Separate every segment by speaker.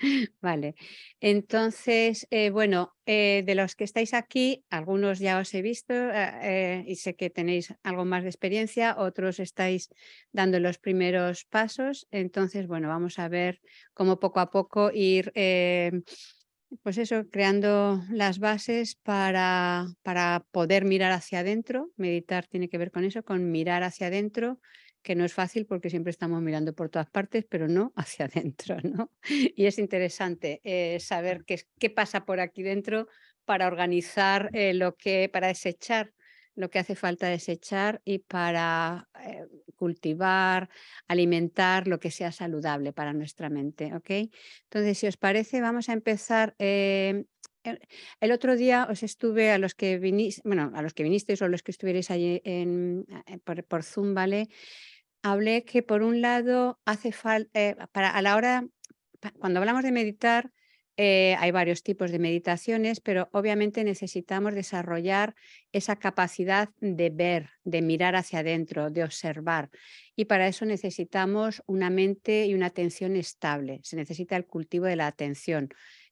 Speaker 1: Vale, entonces, eh, bueno, eh, de los que estáis aquí, algunos ya os he visto ah, eh, y sé que tenéis algo más de experiencia, otros estáis dando los primeros pasos, entonces, bueno, vamos a ver cómo poco a poco ir, pues eso, creando las bases para, para poder mirar hacia adentro, meditar tiene que ver con eso, con mirar hacia adentro que no es fácil porque siempre estamos mirando por todas partes, pero no hacia adentro, ¿no? Y es interesante eh, saber qué, qué, pasa por aquí dentro para organizar eh, lo que, para desechar lo que hace falta desechar y para eh, cultivar, alimentar lo que sea saludable para nuestra mente, ¿ok? Entonces, si os parece, vamos a empezar em, el otro día os estuve a los que vinisteis o a los que estuvierais allí en, eh, por, Zoom, ¿vale? Hablé que por un lado hace falta, eh, a la hora, cuando hablamos de meditar, eh, hay varios tipos de meditaciones, pero obviamente necesitamos desarrollar esa capacidad de ver, de mirar hacia adentro, de observar. Y para eso necesitamos una mente y una atención estable. Se necesita el cultivo de la atención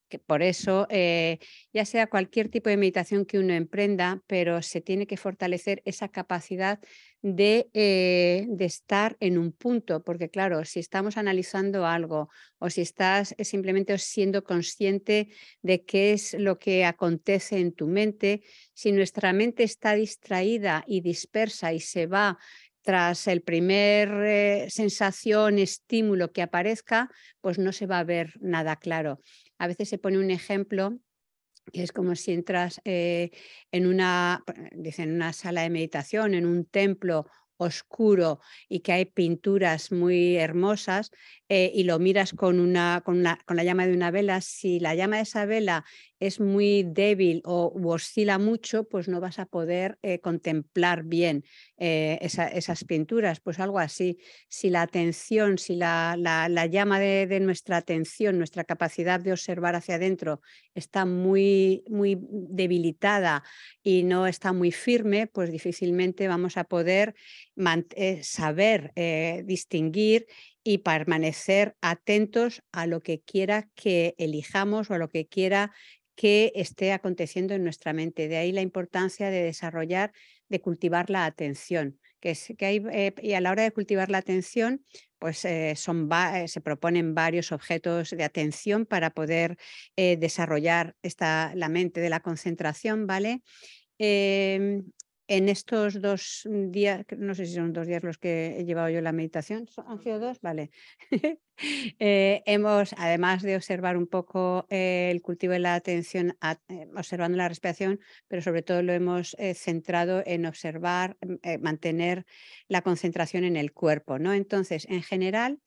Speaker 1: que por eso, eh, ya sea cualquier tipo de meditación que uno emprenda, pero se tiene que fortalecer esa capacidad de, eh, de, estar en un punto, porque claro, si estamos analizando algo o si estás eh, simplemente siendo consciente de qué es lo que acontece en tu mente, si nuestra mente está distraída y dispersa y se va tras el primer eh, sensación, estímulo que aparezca, pues no se va a ver nada claro. A veces se pone un ejemplo que es como si entras eh, en una, una sala de meditación, en un templo oscuro y que hay pinturas muy hermosas, eh, y lo miras con, una, con, la llama de una vela, si la llama de esa vela es muy débil o oscila mucho, pues no vas a poder eh, contemplar bien eh, esas pinturas, pues algo así. Si la atención, si la, la, llama de, nuestra atención, nuestra capacidad de observar hacia adentro está muy, muy debilitada y no está muy firme, pues difícilmente vamos a poder saber distinguir y permanecer atentos a lo que quiera que elijamos o a lo que quiera que esté aconteciendo en nuestra mente. De ahí la importancia de desarrollar, de cultivar la atención. Que, que hay, eh, y a la hora de cultivar la atención, pues eh, eh, se proponen varios objetos de atención para poder desarrollar esta, la mente de la concentración, ¿vale? Em, en estos dos días, no sé si son dos días los que he llevado yo la meditación, ¿han sido dos? Vale. Eh, hemos, además de observar un poco el cultivo de la atención, eh, observando la respiración, pero sobre todo lo hemos eh, centrado en observar, mm, mantener la concentración en el cuerpo, ¿no? Entonces, en general,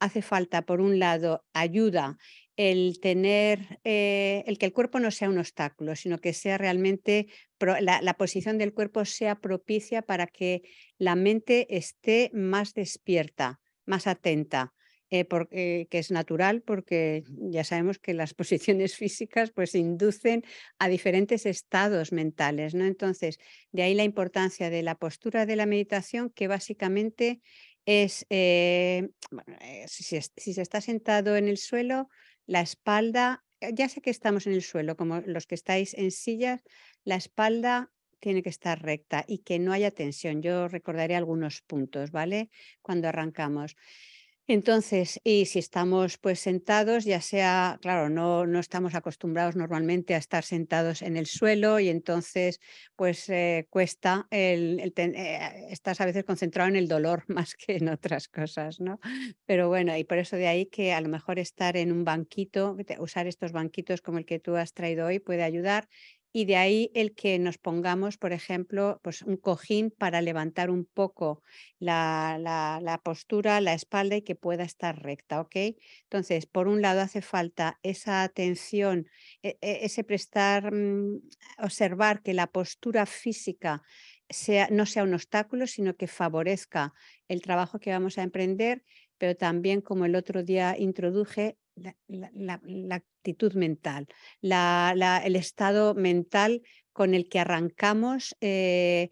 Speaker 1: hace falta, por un lado, ayuda el tener, eh, el que el cuerpo no sea un obstáculo, sino que sea realmente, la, posición del cuerpo sea propicia para que la mente esté más despierta, más atenta, eh, porque, eh, que es natural porque ya sabemos que las posiciones físicas pues inducen a diferentes estados mentales, ¿no? Entonces, de ahí la importancia de la postura de la meditación que básicamente es, si, se está sentado en el suelo, la espalda, eh, ya sé que estamos en el suelo, como los que estáis en sillas, la espalda tiene que estar recta y que no haya tensión. Yo recordaré algunos puntos, ¿vale? Cuando arrancamos. Entonces, y si estamos pues sentados, ya sea, claro, no, no estamos acostumbrados normalmente a estar sentados en el suelo y entonces pues eh, cuesta, el, eh, estás a veces concentrado en el dolor más que en otras cosas, ¿no? Pero bueno, y por eso de ahí que a lo mejor estar en un banquito, usar estos banquitos como el que tú has traído hoy puede ayudar y de ahí el que nos pongamos, por ejemplo, pues un cojín para levantar un poco la, postura, la espalda y que pueda estar recta, ¿ok? Entonces, por un lado hace falta esa atención, e, e, ese prestar, mm, observar que la postura física sea, no sea un obstáculo, sino que favorezca el trabajo que vamos a emprender, pero también, como el otro día introduje, la, actitud mental, el estado mental con el que arrancamos, eh,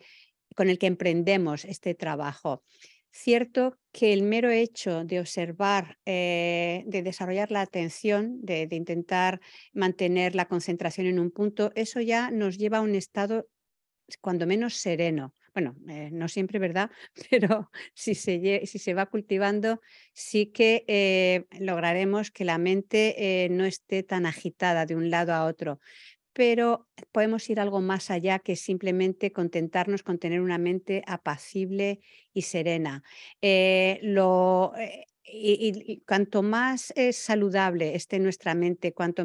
Speaker 1: con el que emprendemos este trabajo. Cierto que el mero hecho de observar, eh, de desarrollar la atención, de intentar mantener la concentración en un punto, eso ya nos lleva a un estado cuando menos sereno bueno, eh, no siempre, ¿verdad? Pero si se, va cultivando, sí que eh, lograremos que la mente eh, no esté tan agitada de un lado a otro. Pero podemos ir algo más allá que simplemente contentarnos con tener una mente apacible y serena. Lo, y, cuanto más saludable esté nuestra mente, cuanto,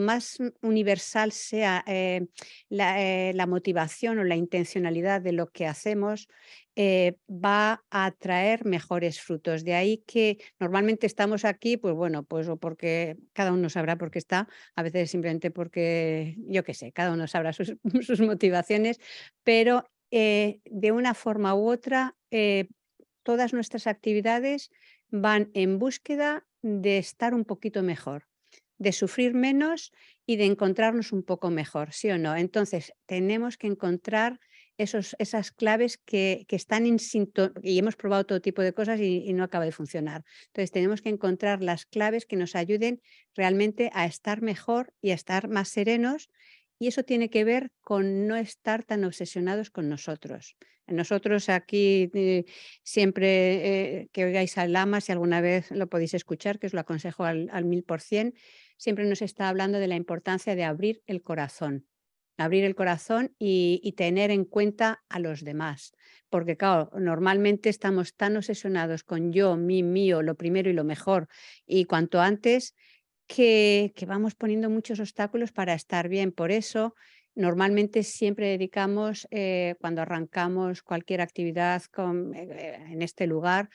Speaker 1: más universal sea eh, eh, la, motivación o la intencionalidad de lo que hacemos, eh, va a traer mejores frutos. De ahí que normalmente estamos aquí, pues bueno, pues o porque cada uno sabrá por qué está, a veces simplemente porque, yo qué sé, cada uno sabrá sus, sus motivaciones, pero de una forma u otra, todas nuestras actividades van en búsqueda de estar un poquito mejor, de sufrir menos y de encontrarnos un poco mejor, ¿sí o no? Entonces, tenemos que encontrar esos, esas claves que, están en sintonía, y hemos probado todo tipo de cosas y, no acaba de funcionar. Entonces, tenemos que encontrar las claves que nos ayuden realmente a estar mejor y a estar más serenos. Y eso tiene que ver con no estar tan obsesionados con nosotros, nosotros aquí eh, siempre eh, que oigáis al lama, si alguna vez lo podéis escuchar, que os lo aconsejo al mil por cien, siempre nos está hablando de la importancia de abrir el corazón, abrir el corazón y, tener en cuenta a los demás. Porque, claro, normalmente estamos tan obsesionados con yo, mi, mío, lo primero y lo mejor, y cuanto antes, que, que vamos poniendo muchos obstáculos para estar bien. Por eso Normalmente siempre dedicamos, eh, cuando arrancamos cualquier actividad eh, eh, en este lugar,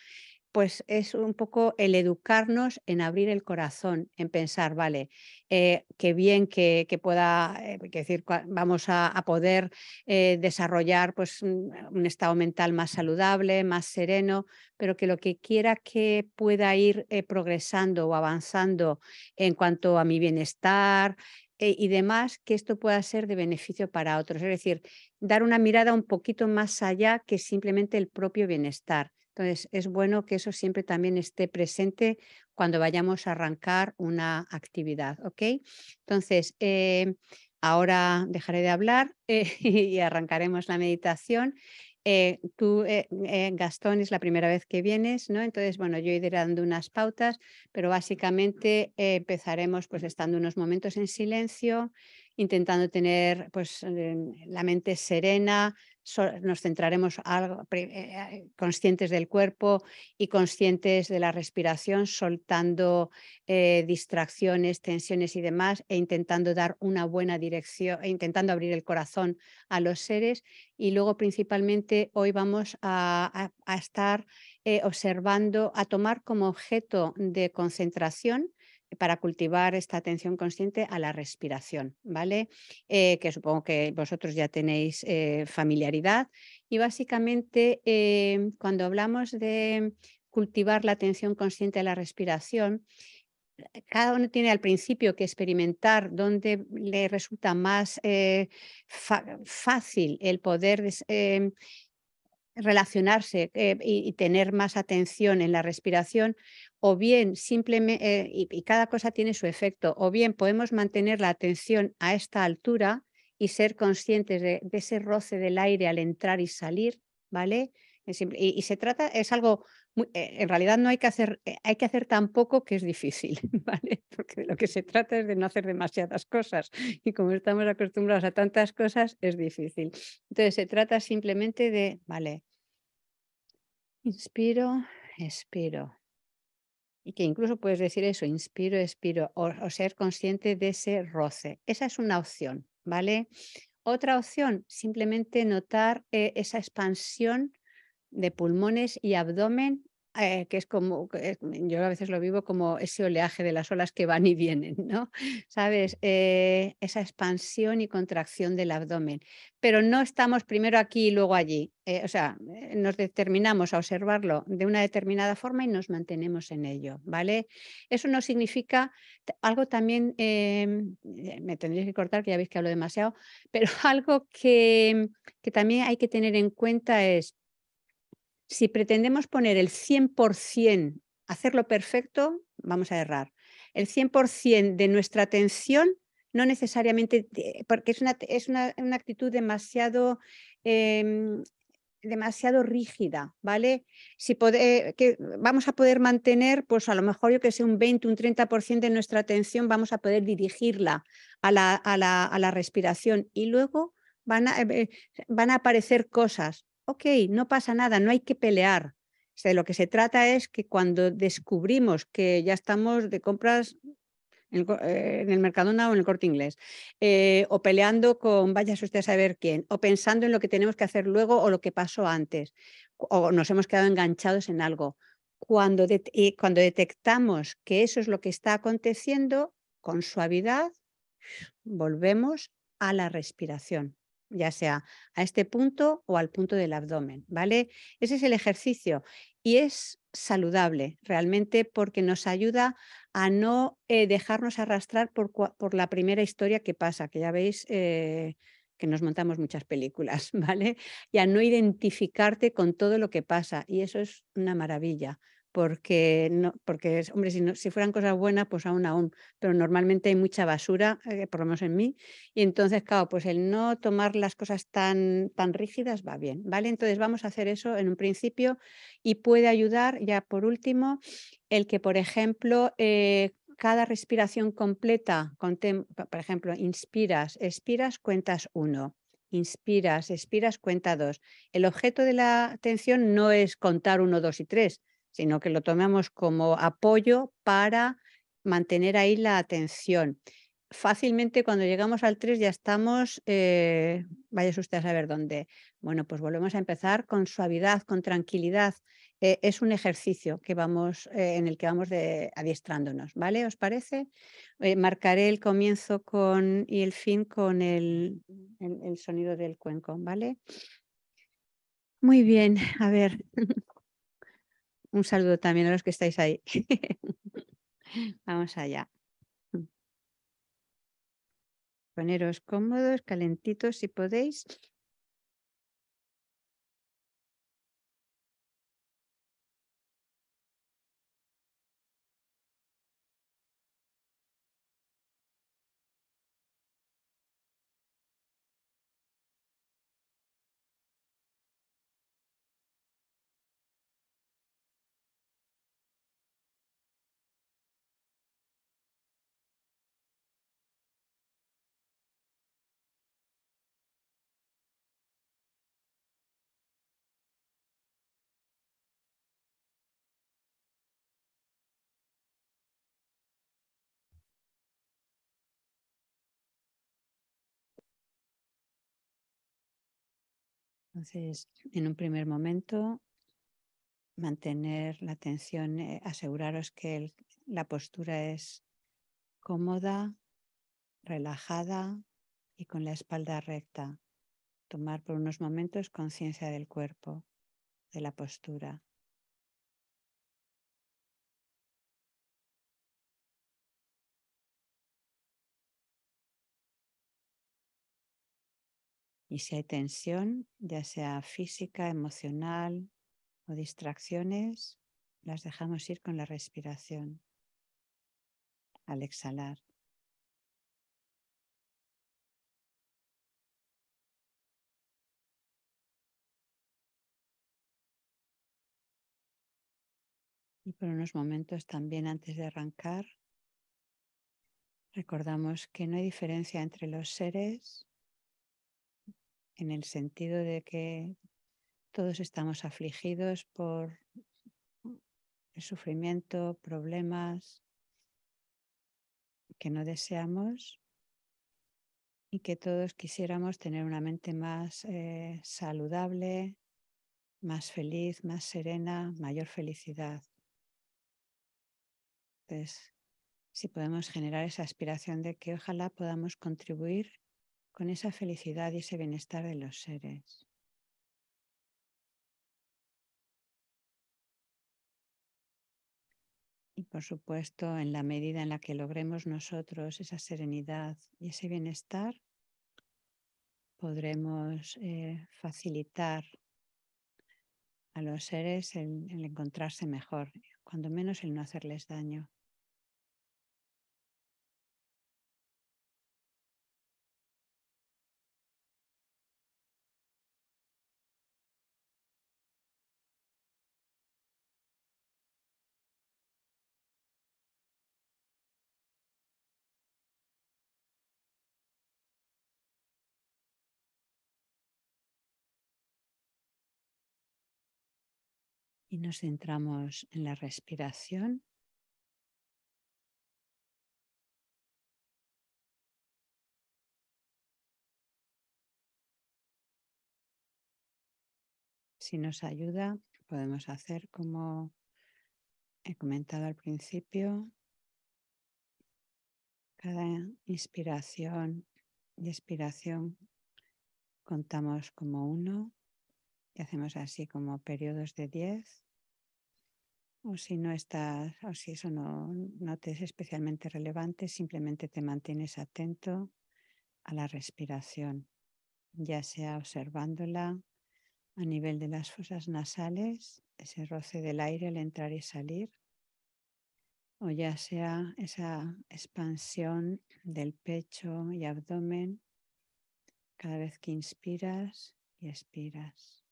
Speaker 1: pues es un poco el educarnos en abrir el corazón, en pensar, vale, qué bien que, pueda, decir, vamos a, poder desarrollar pues, un, estado mental más saludable, más sereno, pero que lo que quiera que pueda ir progresando o avanzando en cuanto a mi bienestar, eh, y demás, que esto pueda ser de beneficio para otros. Es decir, dar una mirada un poquito más allá que simplemente el propio bienestar. Entonces, es bueno que eso siempre también esté presente cuando vayamos a arrancar una actividad, ¿ok? Entonces, eh, ahora dejaré de hablar y arrancaremos la meditación. Eh, tú, eh, eh, Gastón, es la primera vez que vienes, ¿no? Entonces, bueno, yo iré dando unas pautas, pero básicamente empezaremos pues estando unos momentos en silencio, intentando tener pues la mente serena, nos centraremos eh, eh, conscientes del cuerpo y conscientes de la respiración, soltando eh, distracciones, tensiones y demás, e intentando dar una buena dirección, e intentando abrir el corazón a los seres. Y luego, principalmente, hoy vamos a, estar observando, a tomar como objeto de concentración para cultivar esta atención consciente a la respiración, ¿vale? Eh, que supongo que vosotros ya tenéis eh, familiaridad. Y básicamente, eh, cuando hablamos de cultivar la atención consciente a la respiración, cada uno tiene al principio que experimentar dónde le resulta más fácil el poder relacionarse y, tener más atención en la respiración o bien simplemente, eh, y, cada cosa tiene su efecto, o bien podemos mantener la atención a esta altura y ser conscientes de, ese roce del aire al entrar y salir, ¿vale? Y, se trata, es algo, eh, en realidad no hay que hacer, eh, hay que hacer tan poco que es difícil, ¿vale? Porque lo que se trata es de no hacer demasiadas cosas y como estamos acostumbrados a tantas cosas, es difícil. Entonces se trata simplemente de, vale, inspiro, expiro, y que incluso puedes decir eso, inspiro, expiro, o, ser consciente de ese roce. Esa es una opción, ¿vale? Otra opción, simplemente notar eh, esa expansión de pulmones y abdomen eh, que es como, mm, yo a veces lo vivo como ese oleaje de las olas que van y vienen, ¿no? ¿Sabes? Eh, esa expansión y contracción del abdomen. Pero no estamos primero aquí y luego allí. Eh, o sea, nos determinamos a observarlo de una determinada forma y nos mantenemos en ello, ¿vale? Eso no significa algo también, em, me tendréis que cortar, que ya veis que hablo demasiado, pero algo que, que también hay que tener en cuenta es si pretendemos poner el 100%, hacerlo perfecto, vamos a errar. El 100% de nuestra atención no necesariamente, porque es una, es una, actitud demasiado, em, demasiado rígida, ¿vale? Si que vamos a poder mantener, pues a lo mejor yo que sé, un 20, un 30% de nuestra atención vamos a poder dirigirla a la, a la, respiración y luego van a, eh, van a aparecer cosas ok, no pasa nada, no hay que pelear. sea, lo que se trata es que cuando descubrimos que ya estamos de compras en el, eh, Mercadona o en el Corte Inglés, eh, o peleando con vaya usted a saber quién, o pensando en lo que tenemos que hacer luego o lo que pasó antes, o nos hemos quedado enganchados en algo. cuando eh, detectamos que eso es lo que está aconteciendo, con suavidad volvemos a la respiración ya sea a este punto o al punto del abdomen, ¿vale? Ese es el ejercicio y es saludable realmente porque nos ayuda a no eh, dejarnos arrastrar por, la primera historia que pasa, que ya veis eh, que nos montamos muchas películas, ¿vale? Y a no identificarte con todo lo que pasa y eso es una maravilla porque, no, porque hombre, si, si fueran cosas buenas, pues aún aún, pero normalmente hay mucha basura, eh, por lo menos en mí, y entonces, claro, pues el no tomar las cosas tan, tan rígidas va bien, ¿vale? Entonces vamos a hacer eso en un principio y puede ayudar, ya por último, el que, por ejemplo, eh, cada respiración completa, por ejemplo, inspiras, expiras, cuentas uno, inspiras, expiras, cuenta dos. El objeto de la atención no es contar uno, dos y tres, sino que lo tomemos como apoyo para mantener ahí la atención. Fácilmente cuando llegamos al 3 ya estamos, eh, vaya usted a saber dónde. Bueno, pues volvemos a empezar con suavidad, con tranquilidad. Eh, es un ejercicio que vamos, eh, en el que vamos de, adiestrándonos, ¿vale? ¿Os parece? Eh, marcaré el comienzo con, y el fin con el, el sonido del cuenco, ¿vale? Muy bien, a ver. Un saludo también a los que estáis ahí. Vamos allá.
Speaker 2: Poneros cómodos, calentitos si podéis Entonces, en un primer momento,
Speaker 1: mantener la atención, eh, aseguraros que la postura es cómoda, relajada y con la espalda recta.
Speaker 2: Tomar por unos momentos conciencia del cuerpo, de la postura. Y si hay tensión, ya sea física, emocional o distracciones, las dejamos ir con la respiración al exhalar. Y por unos momentos también antes de arrancar,
Speaker 1: recordamos que no hay diferencia entre los seres en el sentido de que todos estamos afligidos por el sufrimiento, problemas que no deseamos y que todos quisiéramos tener una mente más eh, saludable, más feliz, más serena, mayor felicidad. Entonces, si podemos generar esa aspiración de que ojalá podamos contribuir con esa felicidad y ese bienestar
Speaker 2: de los seres. Y por supuesto, en la medida en la que logremos
Speaker 1: nosotros esa serenidad y ese bienestar, podremos eh, facilitar a los seres el
Speaker 2: encontrarse mejor, cuando menos el no hacerles daño. y nos centramos en la respiración. Si nos ayuda, podemos hacer
Speaker 1: como he comentado al principio, cada inspiración y expiración contamos como uno. Y hacemos así como periodos de 10. O si no estás, o si eso no, no te es especialmente relevante, simplemente te mantienes atento a la respiración, ya sea observándola a nivel de las fosas nasales, ese roce del aire al entrar y salir, o ya sea esa expansión del pecho y abdomen cada vez que
Speaker 2: inspiras y expiras.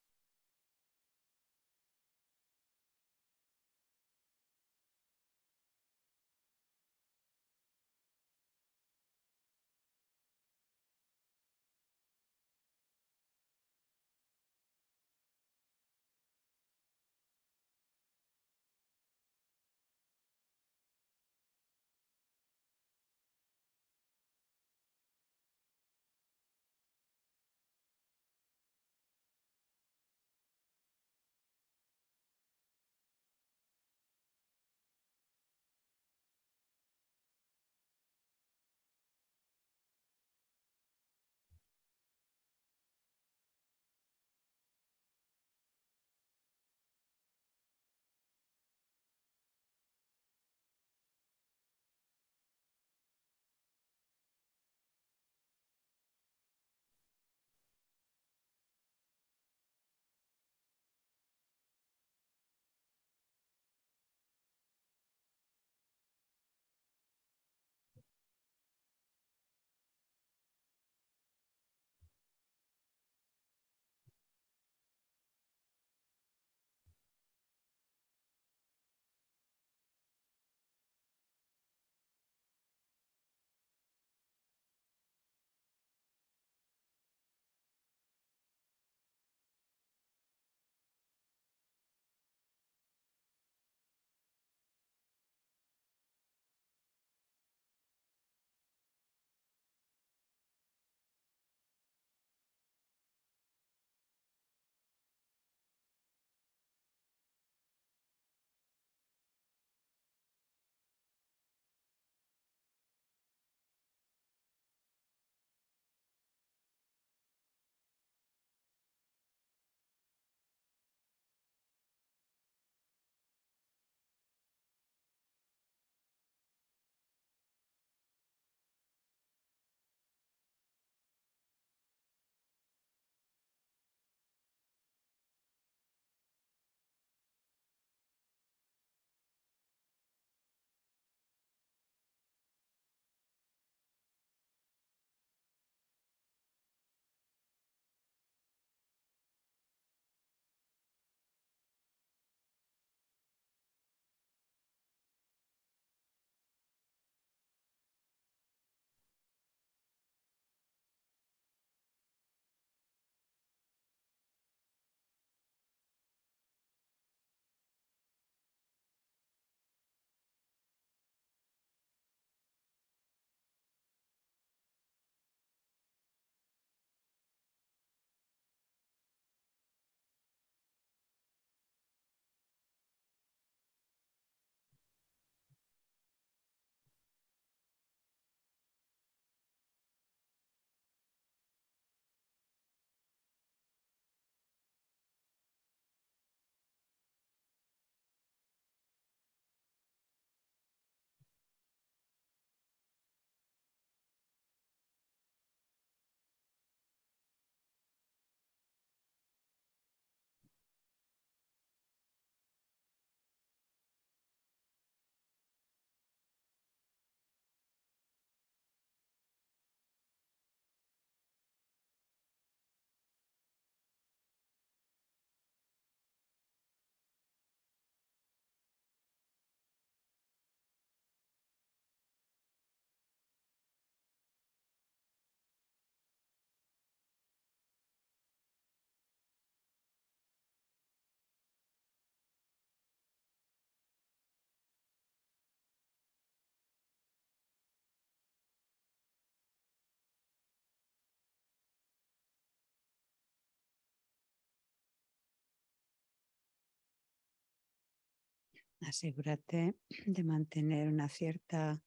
Speaker 2: Asegúrate de mantener una cierta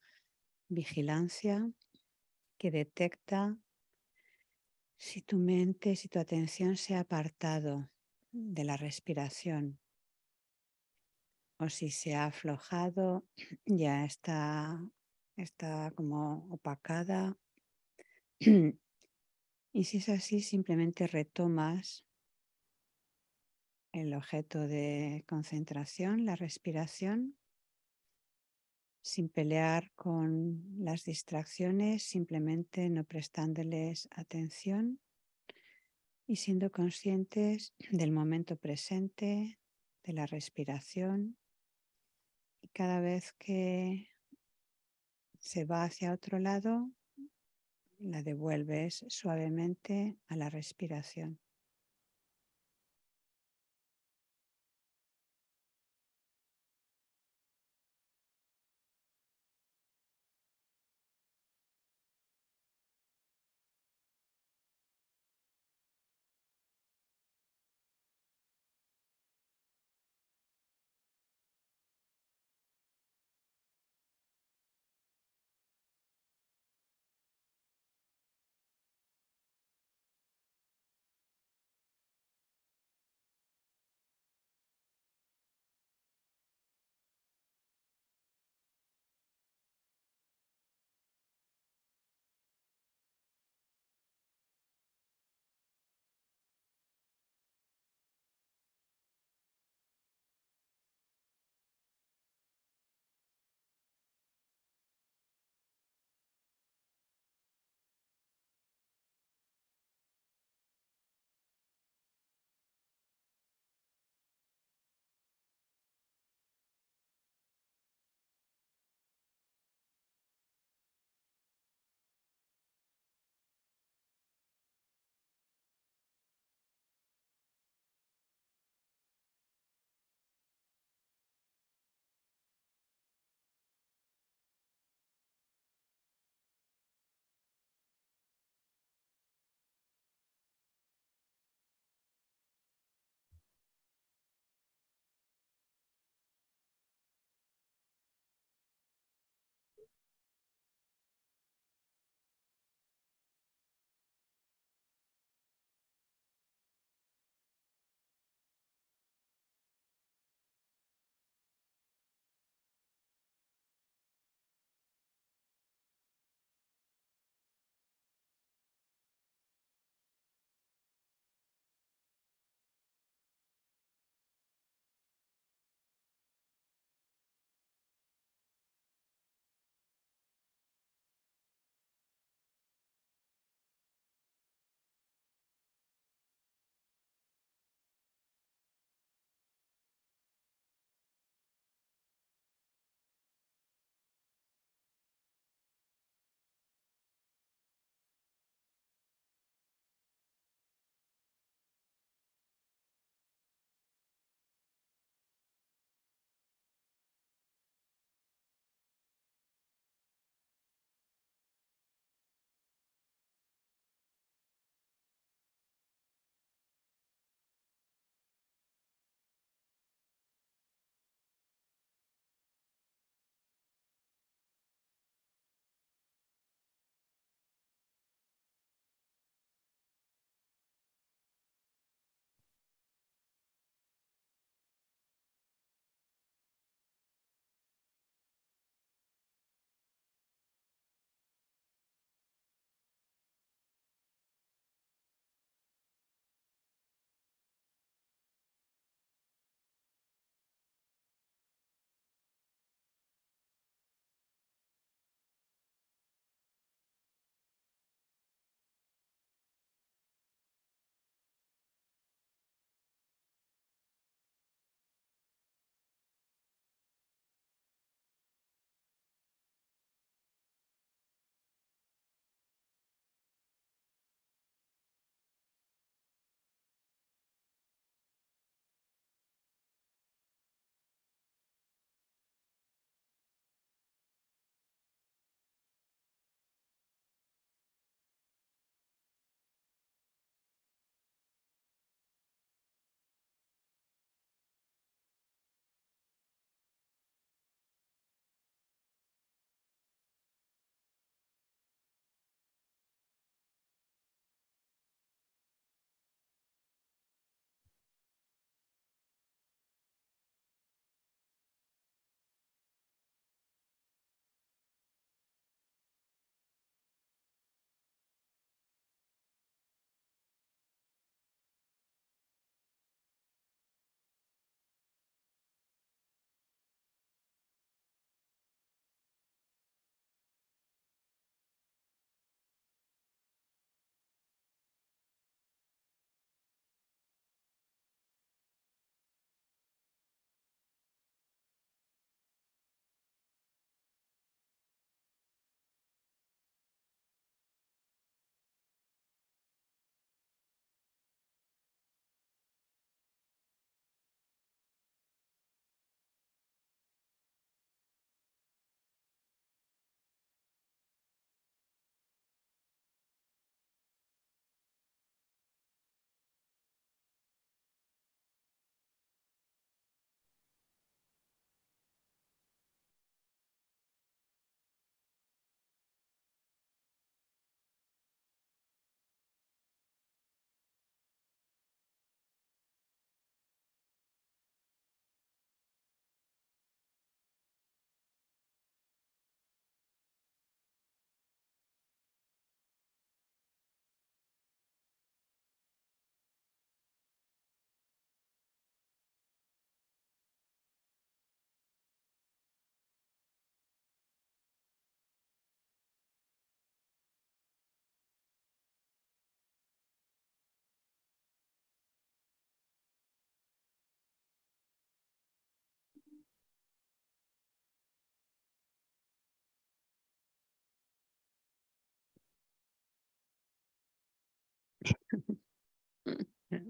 Speaker 1: vigilancia que detecta si tu mente, si tu atención se ha apartado de la respiración o si se ha aflojado, ya está, está como opacada. y si es así, simplemente retomas el objeto de concentración, la respiración, sin pelear con las distracciones, simplemente no prestándoles atención y siendo conscientes del momento presente, de la respiración. Y cada vez que se va hacia otro lado, la devuelves suavemente a la respiración.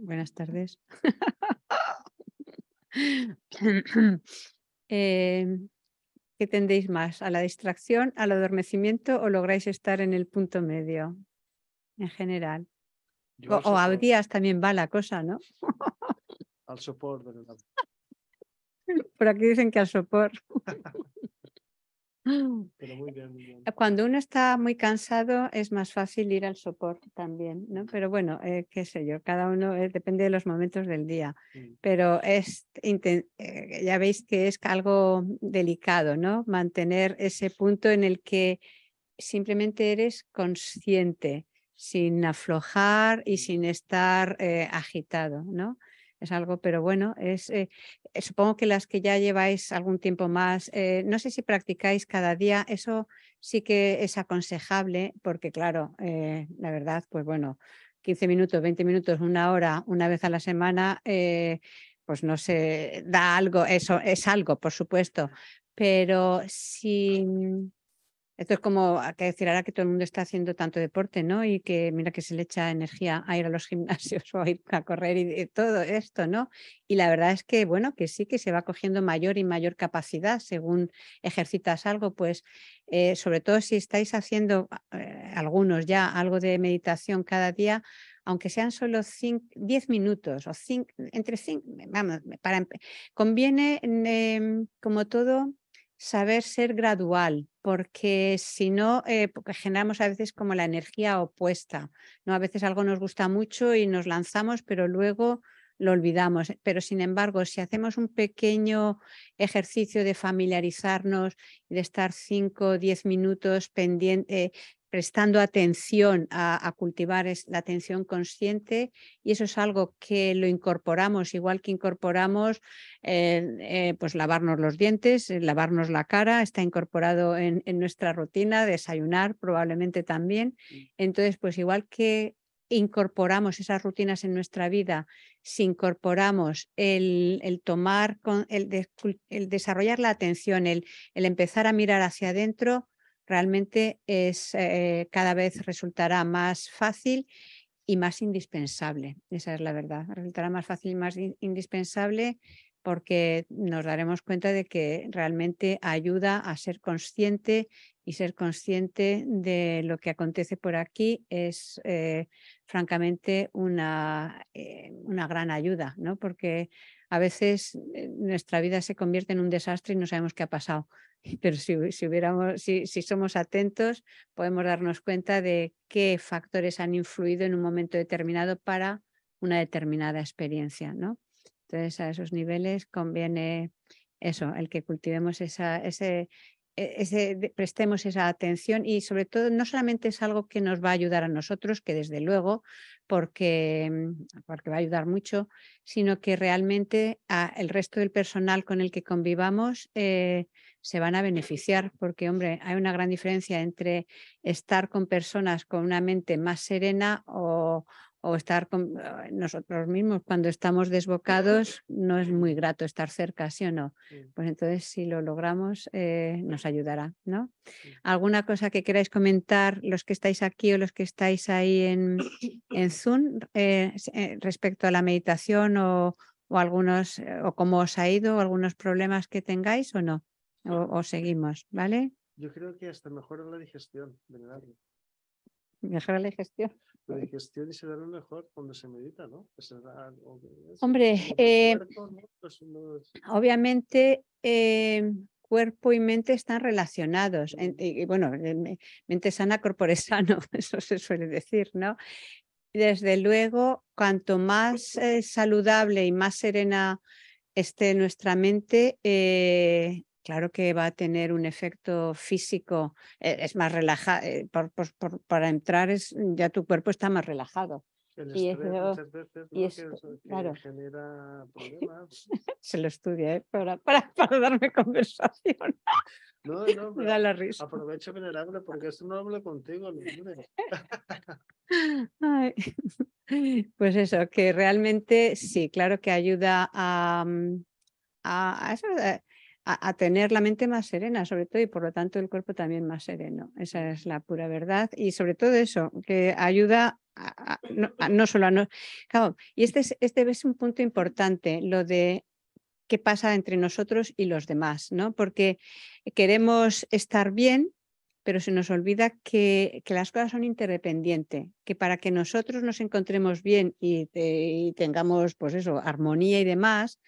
Speaker 2: Buenas tardes.
Speaker 1: Em, ¿Qué tendéis más? ¿A la distracción, al adormecimiento o lográis estar en el punto medio en general? O, a días también va la cosa, ¿no?
Speaker 3: al sopor, verdad.
Speaker 1: Por aquí dicen que al sopor. Cuando uno está muy cansado es más fácil ir al soporte también, ¿no? Pero bueno, eh, qué sé yo, cada uno eh, depende de los momentos del día, pero es eh, ya veis que es algo delicado, ¿no? Mantener ese punto en el que simplemente eres consciente, sin aflojar y sin estar agitado, ¿no? es algo, pero bueno, es eh, eh, supongo que las que ya lleváis algún tiempo más, eh, no sé si practicáis cada día, eso sí que es aconsejable, porque claro, la verdad, pues bueno, 15 minutos, 20 minutos, una hora, una vez a la semana, pues no se da algo, eso es algo, por supuesto, pero si esto es como decir ahora que todo el mundo está haciendo tanto deporte, ¿no? Y que mira que se le echa energía a ir a los gimnasios o a ir a correr y, todo esto, ¿no? Y la verdad es que, bueno, que sí que se va cogiendo mayor y mayor capacidad según ejercitas algo, pues eh, sobre todo si estáis haciendo eh, algunos ya algo de meditación cada día, aunque sean solo 10 minutos o entre 5, vamos, para, conviene em, como todo saber ser gradual, porque si no, eh, porque generamos a veces como la energía opuesta, ¿no? A veces algo nos gusta mucho y nos lanzamos, pero luego lo olvidamos. Pero sin embargo, si hacemos un pequeño ejercicio de familiarizarnos y de estar cinco, o 10 minutos pendiente, prestando atención a, cultivar la atención consciente y eso es algo que lo incorporamos, igual que incorporamos eh, pues lavarnos los dientes, eh, lavarnos la cara, está incorporado en, nuestra rutina, desayunar probablemente también. Entonces, pues igual que incorporamos esas rutinas en nuestra vida, si incorporamos el, tomar, el, desarrollar la atención, el, el empezar a mirar hacia adentro, realmente es, eh, cada vez resultará más fácil y más indispensable. Esa es la verdad. Resultará más fácil y más indispensable porque nos daremos cuenta de que realmente ayuda a ser consciente y ser consciente de lo que acontece por aquí es eh, francamente una, eh, una, gran ayuda, ¿no? Porque a veces eh, nuestra vida se convierte en un desastre y no sabemos qué ha pasado. Pero si, somos atentos, podemos darnos cuenta de qué factores han influido en un momento determinado para una determinada experiencia. ¿no? Entonces, a esos niveles conviene eso, el que cultivemos esa, ese, e-, prestemos esa atención y sobre todo no solamente es algo que nos va a ayudar a nosotros, que desde luego, porque, mm, porque va a ayudar mucho, sino que realmente a el resto del personal con el que convivamos eh, se van a beneficiar, porque hombre, hay una gran diferencia entre estar con personas con una mente más serena o, o estar con eh, nosotros mismos cuando estamos desbocados no es muy grato estar cerca, ¿sí o no? Pues entonces si lo logramos eh, nos ayudará, ¿no? ¿Alguna cosa que queráis comentar los que estáis aquí o los que estáis ahí en, Zoom eh, respecto a la meditación o, algunos, o cómo os ha ido, algunos problemas que tengáis o no? O, seguimos, ¿vale?
Speaker 3: Yo creo que hasta mejora la digestión, ¿verdad?
Speaker 1: Mejora la digestión. La
Speaker 3: digestión se da lo mejor cuando se medita, ¿no? Hombre,
Speaker 1: obviamente cuerpo y mente están relacionados. y, bueno, eh, mente sana, es sano, eso se suele decir, ¿no? Desde luego, cuanto más eh, saludable y más serena esté nuestra mente, eh, claro que va a tener un efecto físico, eh, es más relajado, eh, pues, por, para entrar es, mm, ya tu cuerpo está más relajado. y eso, muchas
Speaker 3: veces genera problemas.
Speaker 1: Se lo estudia ¿eh? para, para, darme conversación.
Speaker 3: No, no, no. da la risa. Aprovecho, venerable, porque esto no habla contigo,
Speaker 1: Ay, Pues eso, que realmente sí, claro que ayuda a, mm, a, a, eh, a, tener la mente más serena, sobre todo, y por lo tanto el cuerpo también más sereno. Esa es la pura verdad. Y sobre todo eso, que ayuda a, no, solo a no. y este es, este un punto importante, lo de qué pasa entre nosotros y los demás, ¿no? Porque queremos estar bien, pero se nos olvida que, que, las cosas son interdependientes, que para que nosotros nos encontremos bien y, eh, y, tengamos, pues eso, armonía y demás,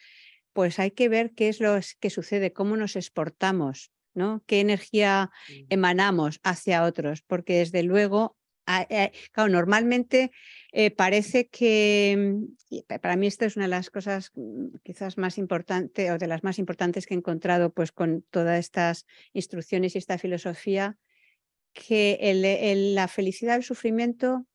Speaker 1: pues hay que ver qué es lo que sucede, cómo nos exportamos, ¿no? qué energía emanamos hacia otros, porque desde luego, claro, normalmente eh, parece que, mm, para mí esta es una de las cosas mm, quizás más importantes o de las más importantes que he encontrado pues, con todas estas instrucciones y esta filosofía, que la felicidad, el sufrimiento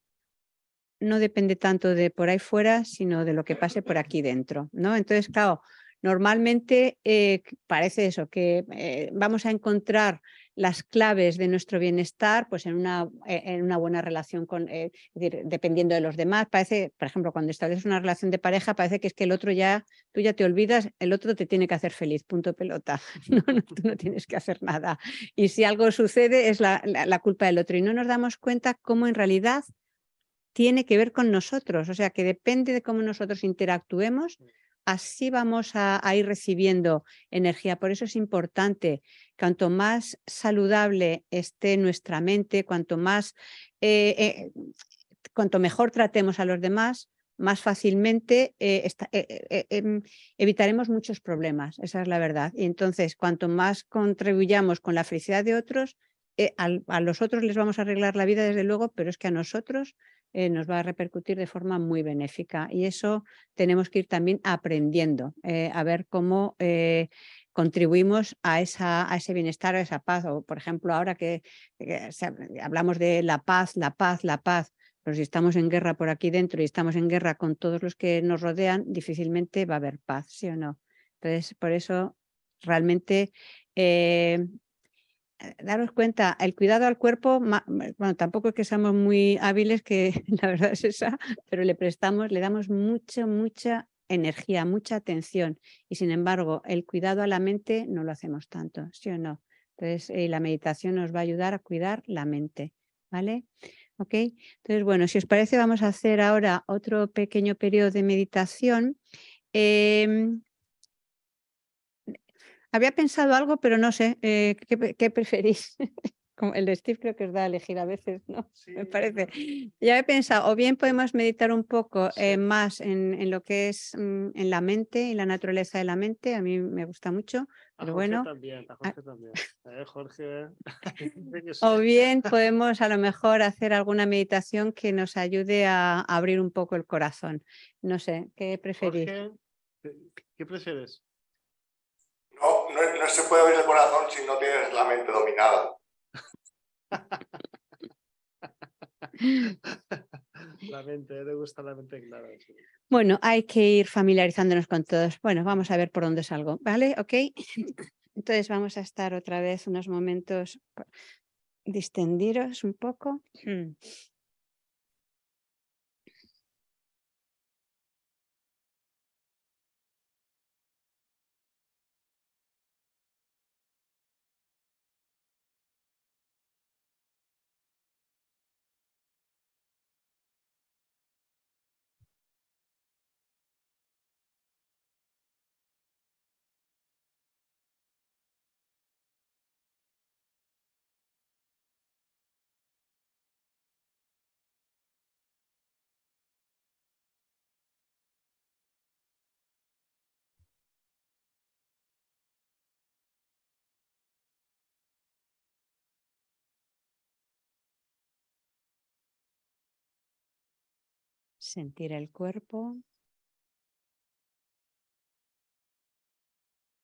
Speaker 1: no depende tanto de por ahí fuera, sino de lo que pase por aquí dentro, ¿no? Entonces, claro, Normalmente eh, parece eso, que eh, vamos a encontrar las claves de nuestro bienestar pues en una, eh, en una buena relación con, dependiendo de los demás. Parece, por ejemplo, cuando estableces una relación de pareja, parece que es que el otro ya, tú ya te olvidas, el otro te tiene que hacer feliz, punto pelota. No, tú no tienes que hacer nada. Y si algo sucede es la culpa del otro. Y no nos damos cuenta cómo en realidad tiene que ver con nosotros, o sea, que depende de cómo nosotros interactuemos, así vamos a, ir recibiendo energía. Por eso es importante, cuanto más saludable esté nuestra mente, cuanto más, eh, eh, cuanto mejor tratemos a los demás, más fácilmente eh, em, evitaremos muchos problemas, esa es la verdad. Y entonces, cuanto más contribuyamos con la felicidad de otros, a los otros les vamos a arreglar la vida, desde luego, pero es que a nosotros eh, nos va a repercutir de forma muy benéfica. Y eso tenemos que ir también aprendiendo, eh, a ver cómo eh, contribuimos a, esa, a ese bienestar, a esa paz. O, por ejemplo, ahora que, hablamos de la paz, la paz, la paz, pero pues si estamos en guerra por aquí dentro y estamos en guerra con todos los que nos rodean, difícilmente va a haber paz, ¿sí o no? Entonces, por eso realmente eh, daros cuenta, el cuidado al cuerpo, eh, bueno, tampoco es que seamos muy hábiles, que la verdad es esa, pero le prestamos, le damos mucha, mucha energía, mucha atención. Y sin embargo, el cuidado a la mente no lo hacemos tanto, ¿sí o no? Entonces, eh, la meditación nos va a ayudar a cuidar la mente, ¿vale? Ok, entonces, bueno, si os parece, vamos a hacer ahora otro pequeño periodo de meditación. Em, había pensado algo, pero no sé, eh, ¿qué, preferís? Como el de Steve creo que os da a elegir a veces, ¿no? Me parece. Ya he pensado, o bien podemos meditar un poco eh, más en, lo que es mm, en la mente, y la naturaleza de la mente, a mí me gusta mucho, a Jorge bueno, eh,
Speaker 3: o bien podemos
Speaker 1: a lo mejor hacer alguna meditación que nos ayude a abrir un poco el corazón. No sé, ¿qué preferís?
Speaker 3: Jorge, ¿Qué prefieres? no, se puede abrir el corazón si no tienes la mente dominada. La mente, te gusta la mente clara.
Speaker 1: Bueno, hay que ir familiarizándonos con todos. Bueno, vamos a ver por dónde salgo, ¿vale? ¿Ok? Entonces vamos a estar otra vez unos momentos distendidos un
Speaker 2: poco. Hmm. sentir el cuerpo,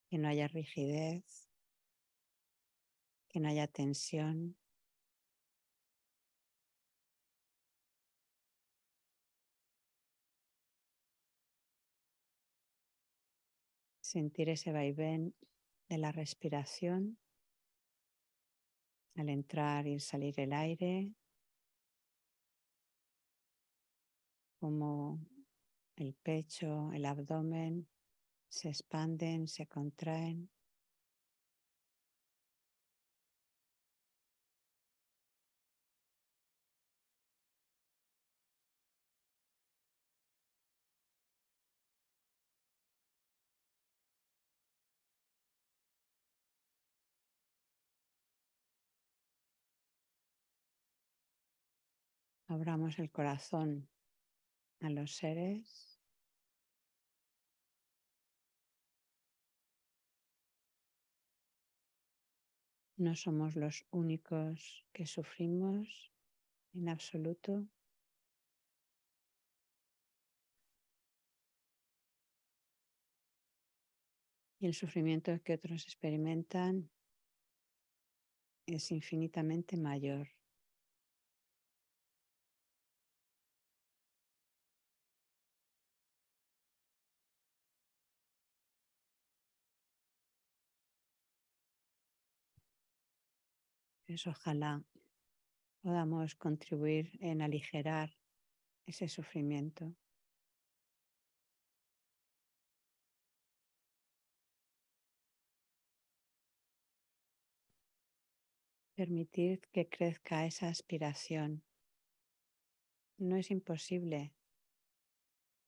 Speaker 2: que no haya rigidez, que no haya tensión. Sentir ese vaivén
Speaker 1: de la respiración al entrar y salir el aire como
Speaker 2: el pecho, el abdomen se expanden, se contraen. Abramos el corazón a los seres. No somos los únicos que sufrimos en absoluto. Y el sufrimiento que otros experimentan es infinitamente mayor. Es ojalá podamos contribuir en aligerar ese sufrimiento. Permitir que crezca esa aspiración. No es imposible.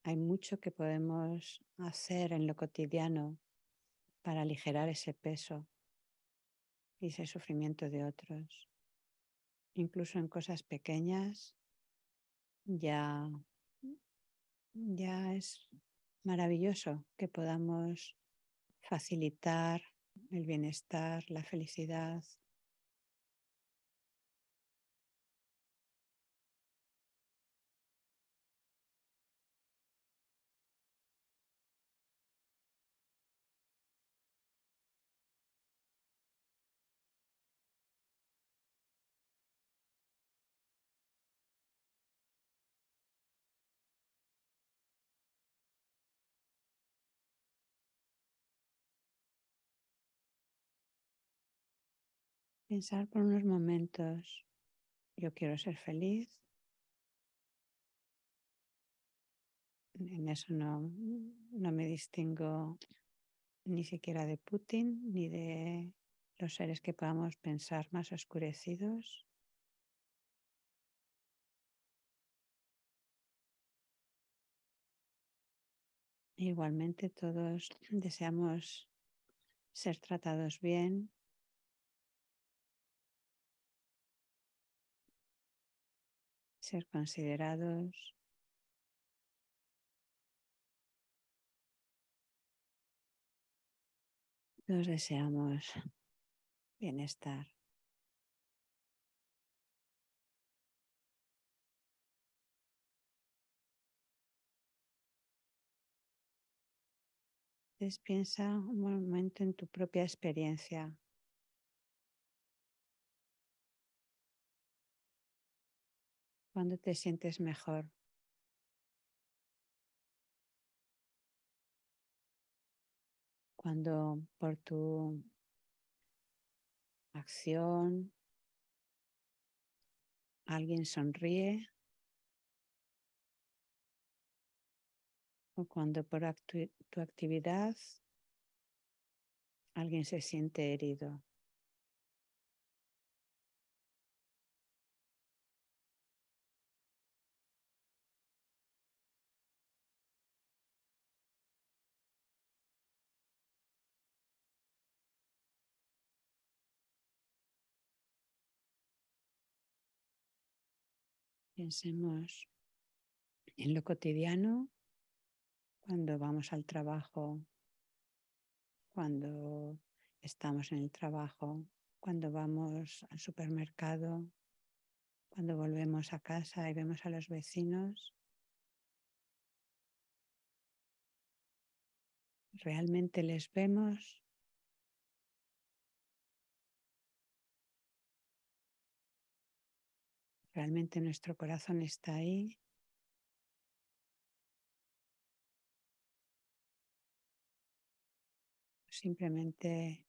Speaker 2: Hay
Speaker 1: mucho que podemos hacer en lo cotidiano para aligerar ese peso y ese sufrimiento de otros. Incluso en cosas pequeñas ya, ya es maravilloso que podamos facilitar
Speaker 2: el bienestar, la felicidad Pensar por unos momentos, yo quiero ser feliz. En
Speaker 1: eso no, no me distingo ni siquiera de Putin ni
Speaker 2: de los seres que podamos pensar más oscurecidos. Igualmente todos deseamos ser tratados bien, ser considerados Nos deseamos bienestar. Despiensa un momento en tu propia experiencia cuando te sientes mejor. Cuando por tu acción alguien sonríe o cuando por tu actividad alguien se siente herido. Pensemos en lo cotidiano,
Speaker 1: cuando vamos al trabajo, cuando estamos en el trabajo, cuando vamos al supermercado,
Speaker 2: cuando volvemos a casa y vemos a los vecinos. ¿Realmente les vemos? Realmente nuestro corazón está ahí. Simplemente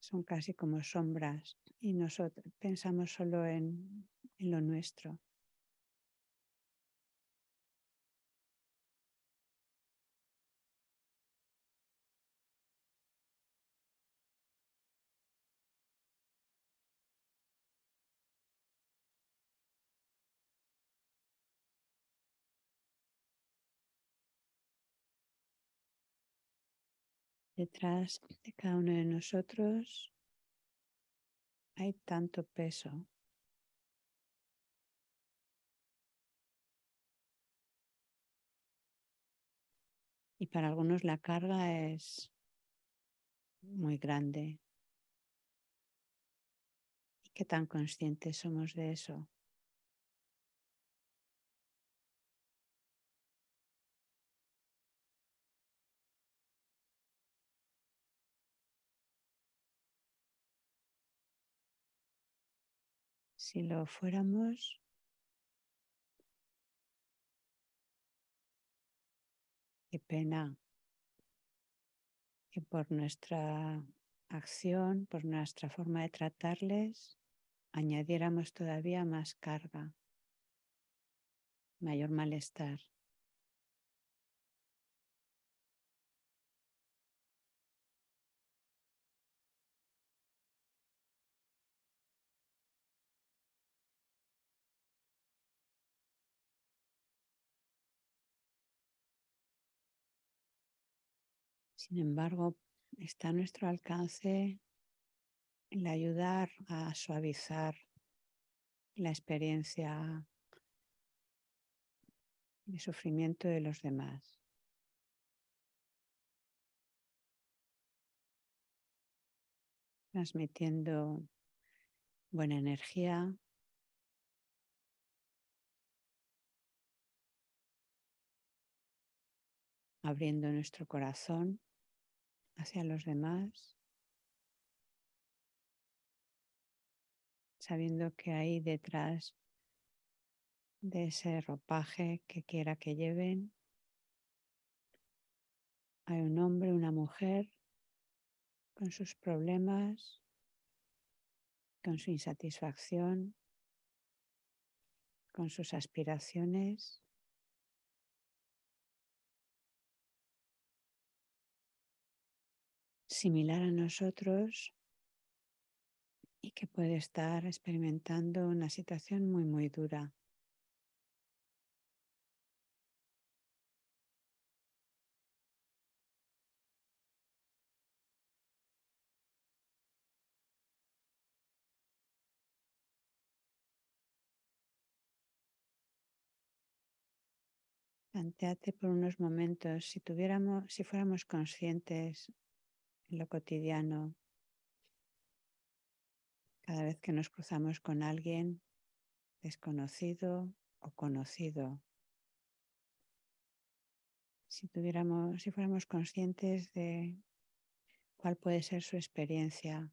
Speaker 2: son casi como sombras y nosotros pensamos solo en, en lo nuestro. Detrás de cada uno de nosotros hay tanto peso. Y para algunos la carga es muy grande. ¿Y qué tan conscientes somos de eso? si lo fuéramos. Qué pena que por nuestra acción, por
Speaker 1: nuestra forma de tratarles, añadiéramos todavía más carga,
Speaker 2: mayor malestar. Sin embargo, está a nuestro alcance
Speaker 1: el ayudar a suavizar la experiencia
Speaker 2: de sufrimiento de los demás. transmitiendo buena energía, abriendo nuestro corazón hacia los demás, sabiendo que hay detrás de ese ropaje que quiera que lleven,
Speaker 1: hay un hombre, una mujer, con sus problemas,
Speaker 2: con su insatisfacción, con sus aspiraciones. similar a nosotros y que puede estar experimentando una situación muy, muy dura. Planteate por unos momentos, si
Speaker 1: tuviéramos, si fuéramos conscientes en lo cotidiano. Cada vez que nos cruzamos con alguien desconocido o conocido. Si tuviéramos, si fuéramos conscientes de cuál puede ser su experiencia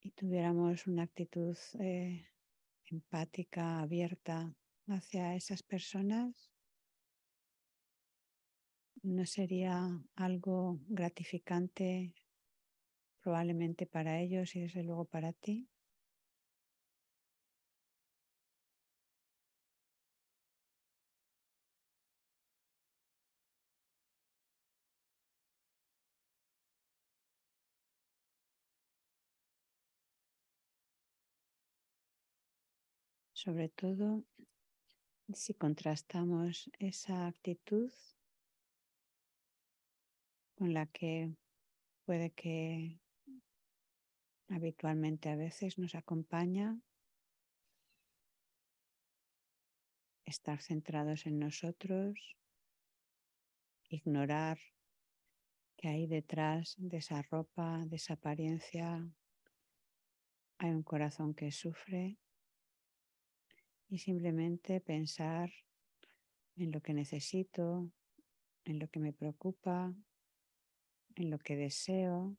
Speaker 1: y tuviéramos una actitud eh, empática, abierta hacia esas personas, no sería algo gratificante
Speaker 2: probablemente para ellos y desde luego para ti. Sobre todo si contrastamos esa actitud
Speaker 1: con la que puede que habitualmente a veces nos acompaña estar centrados en nosotros, ignorar que hay detrás de esa ropa, de esa apariencia, hay un corazón que sufre y simplemente pensar en lo que necesito,
Speaker 2: en lo que me preocupa, en lo que deseo.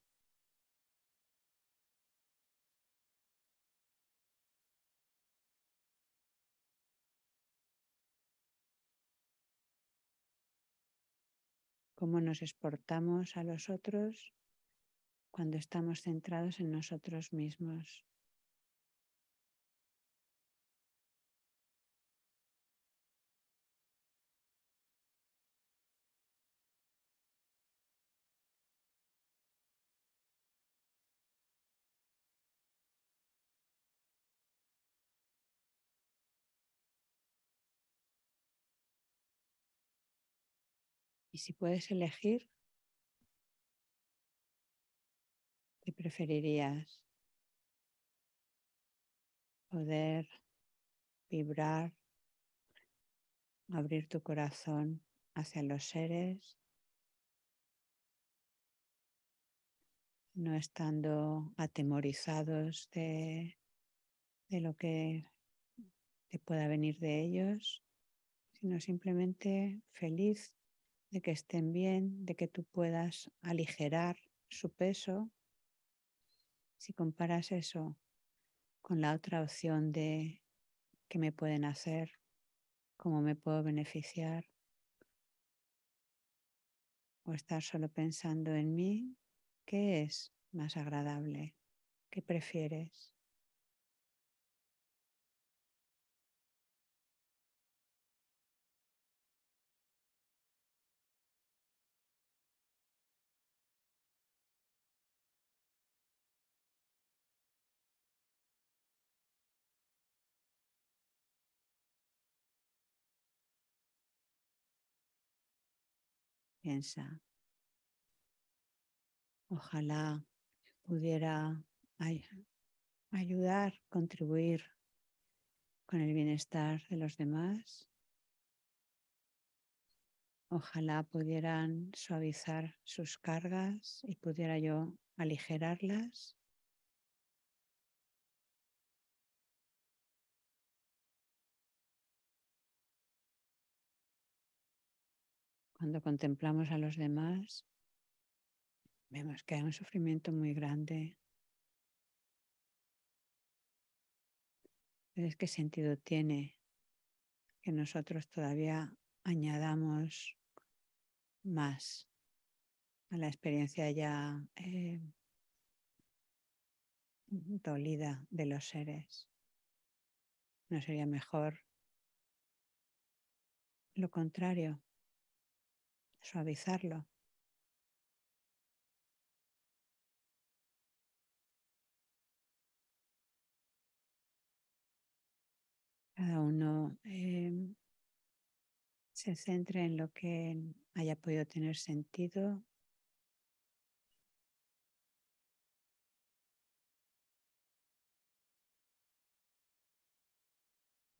Speaker 2: Cómo nos exportamos a los otros cuando estamos centrados en nosotros mismos. si puedes elegir, ¿te preferirías? Poder
Speaker 1: vibrar, abrir tu corazón hacia los seres, no estando atemorizados de, de lo que te pueda venir de ellos, sino simplemente feliz de que estén bien, de que tú puedas aligerar su peso. Si comparas eso con la otra opción de qué me pueden hacer, cómo me puedo beneficiar, o estar solo pensando en mí, ¿qué es más
Speaker 2: agradable? ¿Qué prefieres? Piensa, ojalá
Speaker 1: pudiera ayudar, contribuir con el bienestar de los demás. Ojalá
Speaker 2: pudieran suavizar sus cargas y pudiera yo aligerarlas. Cuando contemplamos a los demás, vemos que hay un sufrimiento muy grande. ¿qué sentido tiene que nosotros todavía añadamos
Speaker 1: más a la experiencia ya eh,
Speaker 2: dolida de los seres? ¿No sería mejor lo contrario? suavizarlo. Cada uno em, se centre en lo que haya podido tener sentido.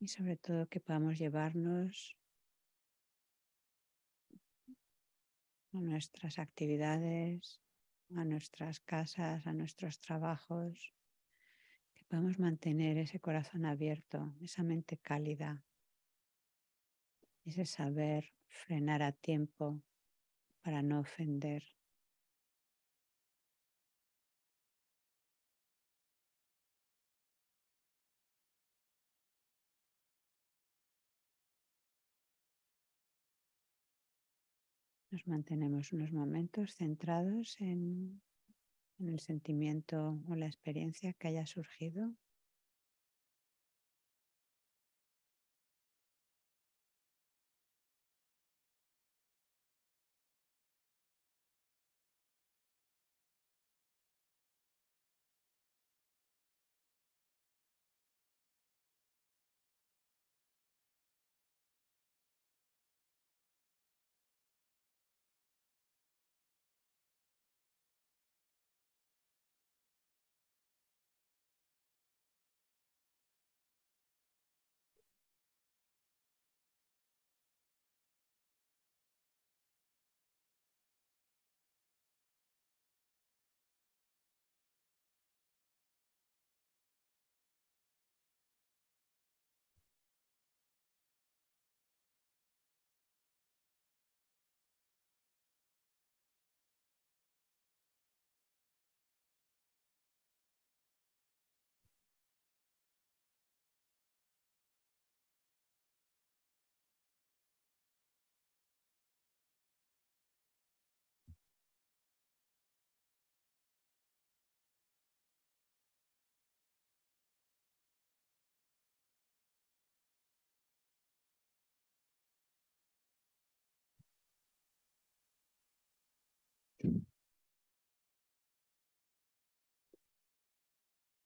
Speaker 2: Y sobre todo que podamos llevarnos
Speaker 1: a nuestras actividades, a nuestras casas, a nuestros trabajos, que podamos mantener ese corazón abierto, esa
Speaker 2: mente cálida, ese saber frenar a tiempo para no ofender. Nos mantenemos unos momentos centrados en, en el sentimiento o la experiencia que haya surgido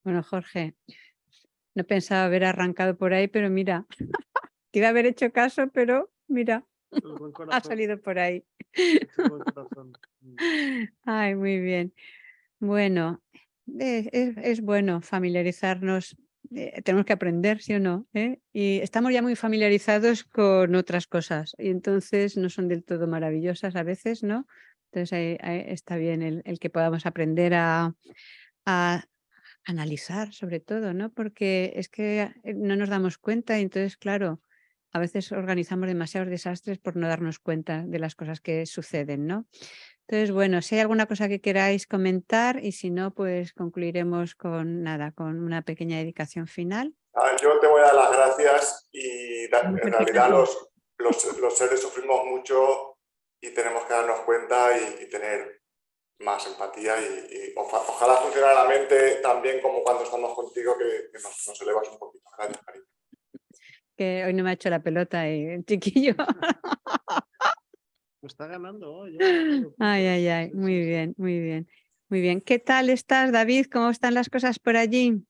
Speaker 2: Bueno, Jorge, no pensaba haber arrancado por ahí, pero
Speaker 1: mira, te iba a haber hecho caso, pero mira, ha salido por ahí. Ay, muy bien. Bueno, eh, es, bueno familiarizarnos. Eh, tenemos que aprender, ¿sí o no? Eh? Y estamos ya muy familiarizados con otras cosas y entonces no son del todo maravillosas a veces, ¿no? Entonces ahí, está bien el, que podamos aprender a analizar sobre todo, ¿no? Porque es que eh, no nos damos cuenta y entonces, claro, a veces organizamos demasiados desastres por no darnos cuenta de las cosas que suceden, ¿no? Entonces, bueno, si hay alguna cosa que queráis comentar y si no, pues concluiremos con nada, con una pequeña dedicación final.
Speaker 3: Ah, yo te voy a dar las gracias y en realidad los, seres sufrimos mucho y tenemos que darnos cuenta y tener más empatía y, ojalá funcionara la mente también como cuando estamos contigo, que, nos, elevas un poquito. Gracias, cariño.
Speaker 1: Que hoy no me ha hecho la pelota, eh, el chiquillo.
Speaker 3: Me está ganando hoy.
Speaker 1: ¿eh? Ay, ay, ay. Muy bien, muy bien. Muy bien. ¿Qué tal estás, David? ¿Cómo están las cosas por allí?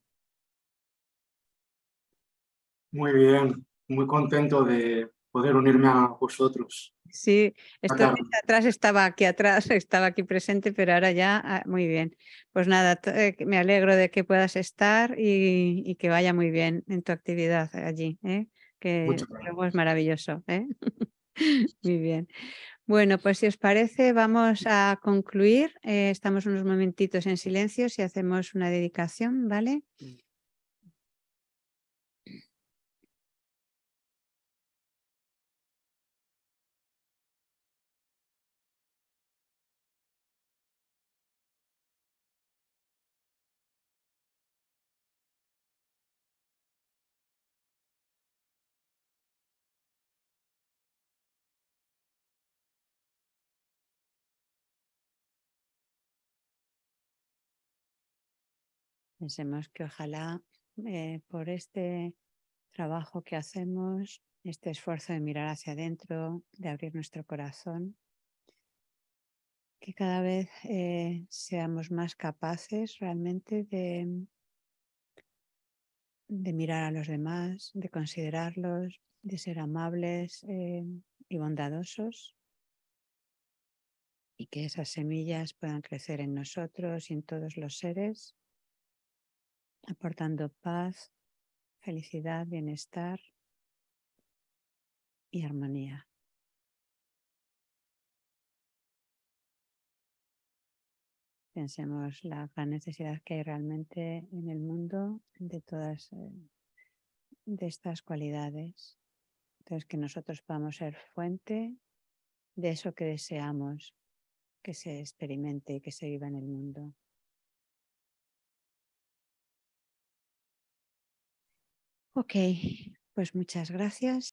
Speaker 3: Muy bien. Muy contento de, poder unirme a vosotros.
Speaker 1: Sí, estaba atrás, estaba aquí atrás, estaba aquí presente, pero ahora ya, ah, muy bien. Pues nada, eh, me alegro de que puedas estar y, que vaya muy bien en tu actividad allí, ¿eh? que es maravilloso. ¿eh? muy bien. Bueno, pues si os parece, vamos a concluir. estamos unos momentitos en silencio si
Speaker 2: hacemos una dedicación, ¿vale? Mm. Pensemos que ojalá eh, por este trabajo
Speaker 1: que hacemos, este esfuerzo de mirar hacia adentro, de abrir nuestro corazón, que cada vez eh, seamos más capaces realmente de, de mirar a los demás, de considerarlos, de ser amables eh, y bondadosos y que esas semillas puedan crecer en nosotros y en todos los seres
Speaker 2: aportando paz, felicidad, bienestar y armonía. Pensemos la gran necesidad
Speaker 1: que hay realmente en el mundo de todas eh, de estas cualidades. Entonces, que nosotros podamos ser fuente de eso que
Speaker 2: deseamos que se experimente y que se viva en el mundo. Ok, pues muchas gracias.